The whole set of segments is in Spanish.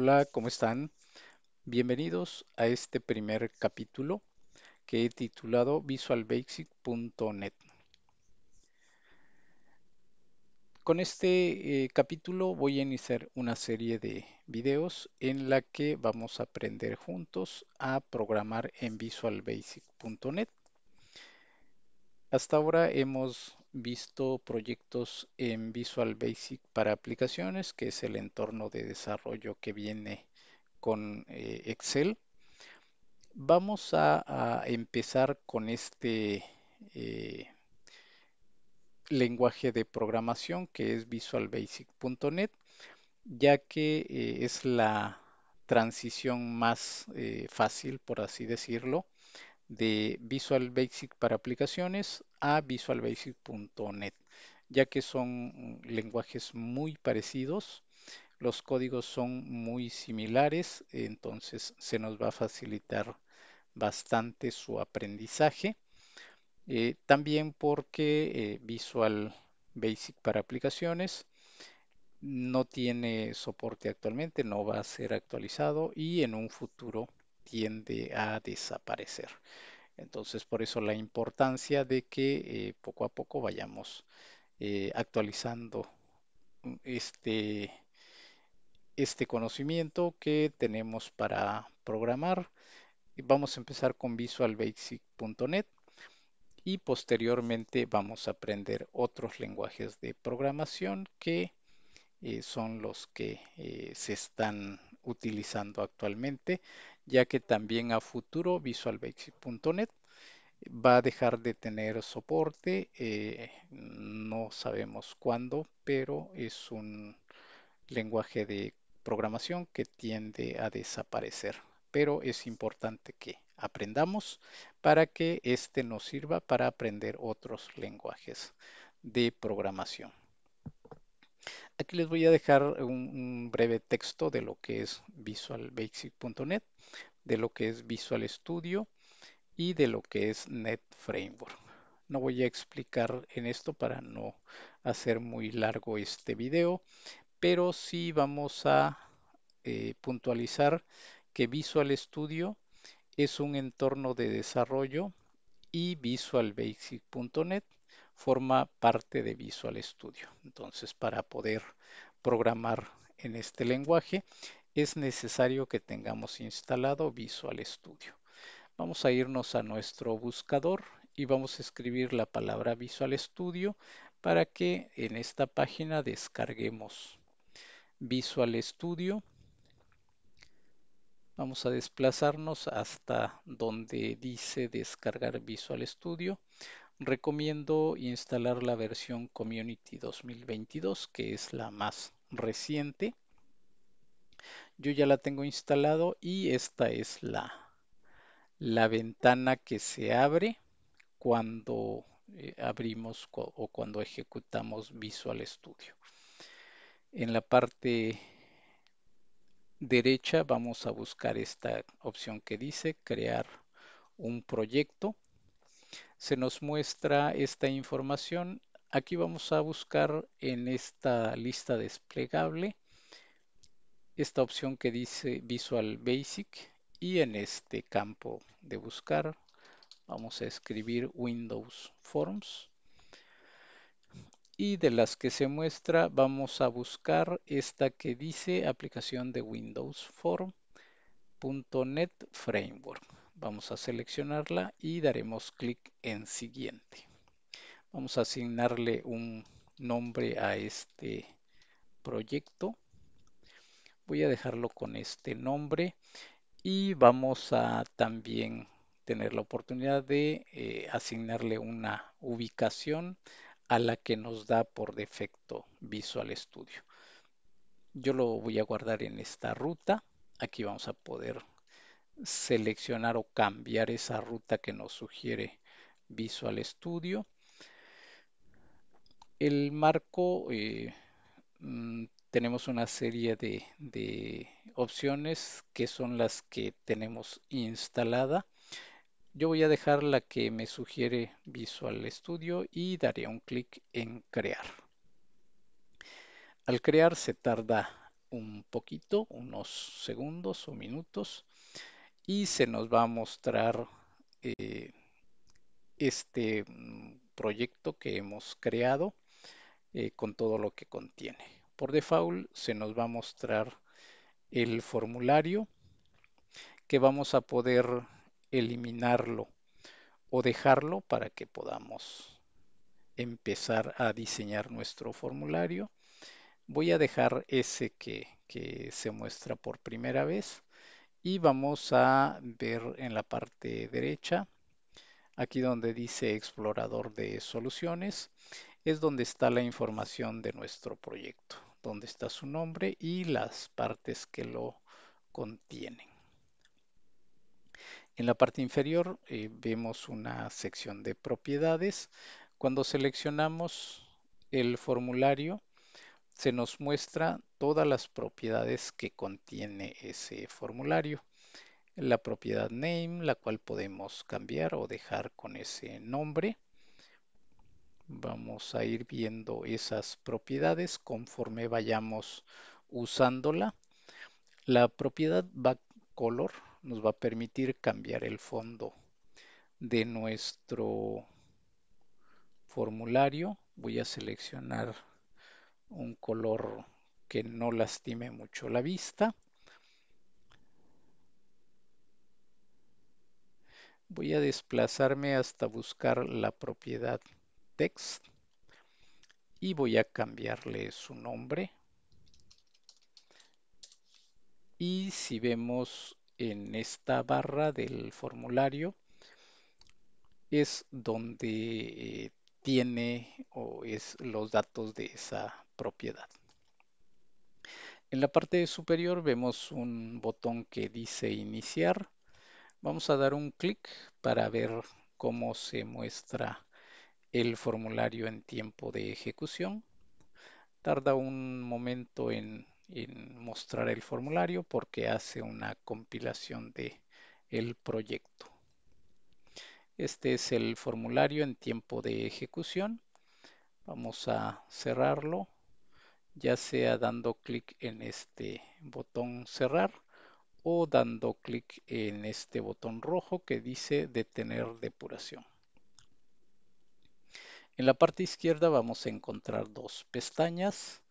Hola, ¿cómo están? Bienvenidos a este primer capítulo que he titulado visualbasic.net. Con este eh, capítulo voy a iniciar una serie de videos en la que vamos a aprender juntos a programar en visualbasic.net. Hasta ahora hemos visto proyectos en Visual Basic para aplicaciones, que es el entorno de desarrollo que viene con eh, Excel. Vamos a, empezar con este eh, lenguaje de programación que es visualbasic.net, ya que eh, es la transición más fácil, por así decirlo, de Visual Basic para aplicaciones a visualbasic.net, ya que son mm, lenguajes muy parecidos, los códigos son muy similares, entonces se nos va a facilitar bastante su aprendizaje. Eh, también porque eh, Visual Basic para aplicaciones no tiene soporte actualmente, no va a ser actualizado y en un futuro tiende a desaparecer. Entonces, por eso la importancia de que eh, poco a poco vayamos eh, actualizando mm, este, este, conocimiento que tenemos para programar. Vamos a empezar con visualbasic.net y posteriormente vamos a aprender otros lenguajes de programación que eh, son los que se están utilizando actualmente ya que también a futuro Visual va a dejar de tener soporte, eh, no sabemos cuándo, pero es un lenguaje de programación que tiende a desaparecer. Pero es importante que aprendamos para que este nos sirva para aprender otros lenguajes de programación. Aquí les voy a dejar un, breve texto de lo que es visualbasic.net, de lo que es Visual Studio y de lo que es Net Framework. No voy a explicar en esto para no hacer muy largo este video, pero sí vamos a eh, puntualizar que Visual Studio es un entorno de desarrollo y visualbasic.net, forma parte de Visual Studio. Entonces, para poder programar en este lenguaje, es necesario que tengamos instalado Visual Studio. Vamos a irnos a nuestro buscador y vamos a escribir la palabra Visual Studio para que en esta página descarguemos Visual Studio. Vamos a desplazarnos hasta donde dice descargar Visual Studio recomiendo instalar la versión Community 2022, que es la más reciente. Yo ya la tengo instalado y esta es la, la ventana que se abre cuando eh, abrimos o cuando ejecutamos Visual Studio. En la parte derecha vamos a buscar esta opción que dice crear un proyecto se nos muestra esta información. Aquí vamos a buscar en esta lista desplegable esta opción que dice Visual Basic y en este campo de buscar vamos a escribir Windows Forms y de las que se muestra vamos a buscar esta que dice aplicación de Windows Form Framework. Vamos a seleccionarla y daremos clic en siguiente. Vamos a asignarle un nombre a este proyecto. Voy a dejarlo con este nombre y vamos a también tener la oportunidad de eh, asignarle una ubicación a la que nos da por defecto Visual Studio. Yo lo voy a guardar en esta ruta. Aquí vamos a poder seleccionar o cambiar esa ruta que nos sugiere Visual Studio. El marco, eh, mm, tenemos una serie de, de opciones que son las que tenemos instalada. Yo voy a dejar la que me sugiere Visual Studio y daré un clic en crear. Al crear se tarda un poquito, unos segundos o minutos y se nos va a mostrar eh, este mm, proyecto que hemos creado eh, con todo lo que contiene. Por default se nos va a mostrar el formulario que vamos a poder eliminarlo o dejarlo para que podamos empezar a diseñar nuestro formulario. Voy a dejar ese que se muestra por primera vez y vamos a ver en la parte derecha, aquí donde dice explorador de soluciones, es donde está la información de nuestro proyecto, donde está su nombre y las partes que lo contienen. En la parte inferior eh, vemos una sección de propiedades. Cuando seleccionamos el formulario, se nos muestra todas las propiedades que contiene ese formulario. La propiedad name, la cual podemos cambiar o dejar con ese nombre. Vamos a ir viendo esas propiedades conforme vayamos usándola. La propiedad backcolor nos va a permitir cambiar el fondo de nuestro formulario. Voy a seleccionar un color que no lastime mucho la vista. Voy a desplazarme hasta buscar la propiedad text y voy a cambiarle su nombre. Y si vemos en esta barra del formulario es donde eh, tiene o es los datos de esa propiedad. En la parte superior vemos un botón que dice iniciar. Vamos a dar un clic para ver cómo se muestra el formulario en tiempo de ejecución. Tarda un momento en, mostrar el formulario porque hace una compilación de el proyecto. Este es el formulario en tiempo de ejecución. Vamos a cerrarlo ya sea dando clic en este botón cerrar o dando clic en este botón rojo que dice detener depuración. En la parte izquierda vamos a encontrar dos pestañas.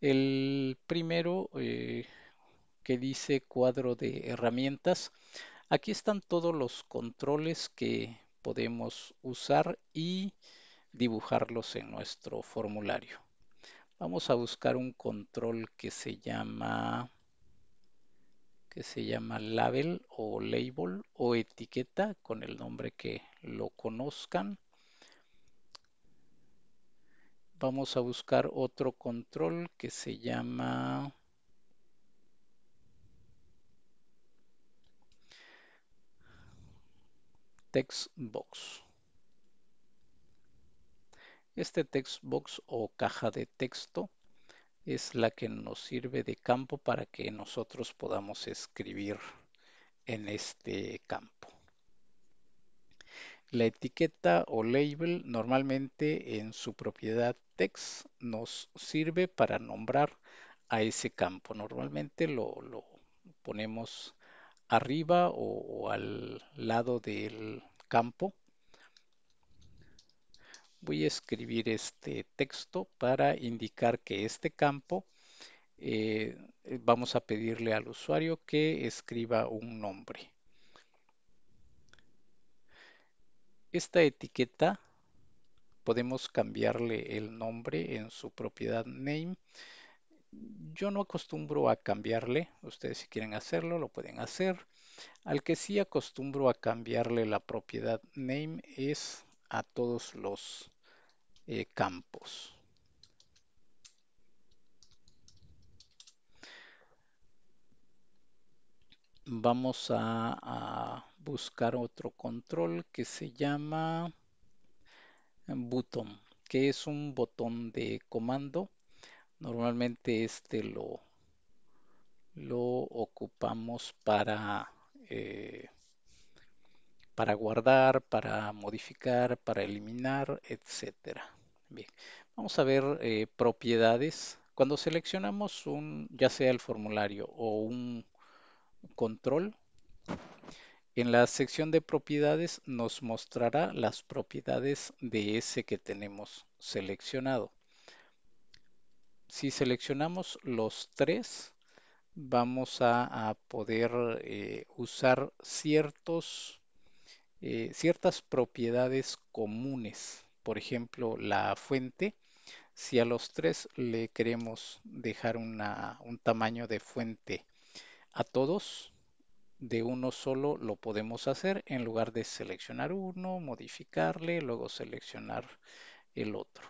El primero eh, que dice cuadro de herramientas. Aquí están todos los controles que podemos usar y dibujarlos en nuestro formulario. Vamos a buscar un control que se llama que se llama label o label o etiqueta con el nombre que lo conozcan. Vamos a buscar otro control que se llama text box. Este text box o caja de texto es la que nos sirve de campo para que nosotros podamos escribir en este campo. La etiqueta o label normalmente en su propiedad text nos sirve para nombrar a ese campo. Normalmente lo, ponemos arriba o, al lado del campo voy a escribir este texto para indicar que este campo eh, vamos a pedirle al usuario que escriba un nombre. Esta etiqueta podemos cambiarle el nombre en su propiedad name. Yo no acostumbro a cambiarle, ustedes si quieren hacerlo lo pueden hacer. Al que sí acostumbro a cambiarle la propiedad name es a todos los eh, campos. Vamos a, buscar otro control que se llama button, que es un botón de comando. Normalmente este lo, lo ocupamos para... Eh, para guardar, para modificar, para eliminar, etcétera. Bien, vamos a ver eh, propiedades. Cuando seleccionamos un, ya sea el formulario o un control, en la sección de propiedades nos mostrará las propiedades de ese que tenemos seleccionado. Si seleccionamos los tres, vamos a, poder eh, usar ciertos eh, ciertas propiedades comunes. Por ejemplo, la fuente. Si a los tres le queremos dejar un tamaño de fuente a todos, de uno solo lo podemos hacer en lugar de seleccionar uno, modificarle, luego seleccionar el otro.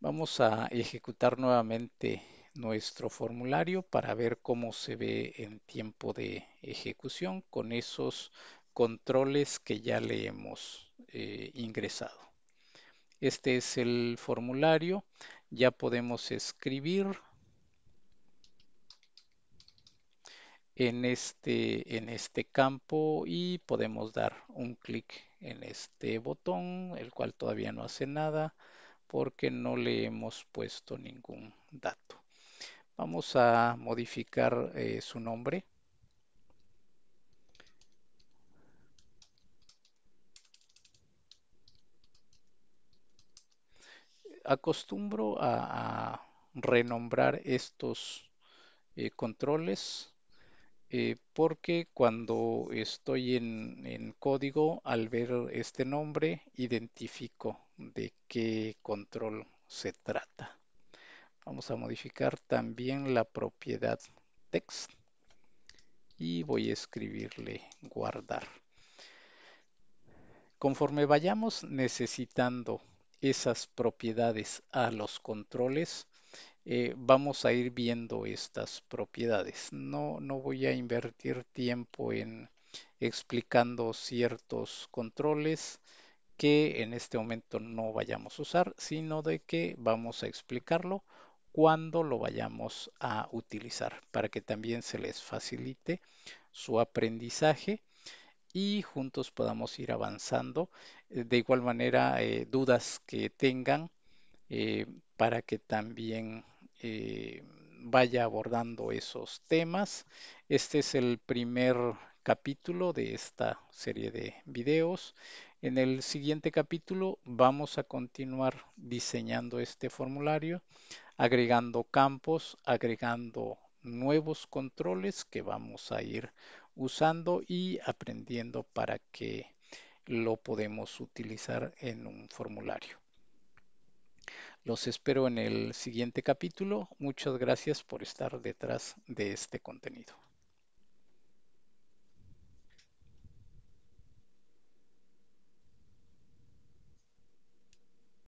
Vamos a ejecutar nuevamente nuestro formulario para ver cómo se ve en tiempo de ejecución con esos controles que ya le hemos eh, ingresado. Este es el formulario. Ya podemos escribir en este, en este campo y podemos dar un clic en este botón, el cual todavía no hace nada porque no le hemos puesto ningún dato. Vamos a modificar eh, su nombre. Acostumbro a, renombrar estos eh, controles eh, porque cuando estoy en, código, al ver este nombre, identifico de qué control se trata. Vamos a modificar también la propiedad text y voy a escribirle guardar. Conforme vayamos necesitando esas propiedades a los controles, eh, vamos a ir viendo estas propiedades. no voy a invertir tiempo en explicando ciertos controles que en este momento no vayamos a usar, sino de que vamos a explicarlo cuando lo vayamos a utilizar para que también se les facilite su aprendizaje y juntos podamos ir avanzando. Eh, de igual manera, eh, dudas que tengan eh, para que también vaya abordando esos temas. Este es el primer capítulo de esta serie de videos. En el siguiente capítulo vamos a continuar diseñando este formulario, agregando campos, agregando nuevos controles que vamos a ir usando y aprendiendo para que lo podemos utilizar en un formulario. Los espero en el siguiente capítulo. Muchas gracias por estar detrás de este contenido.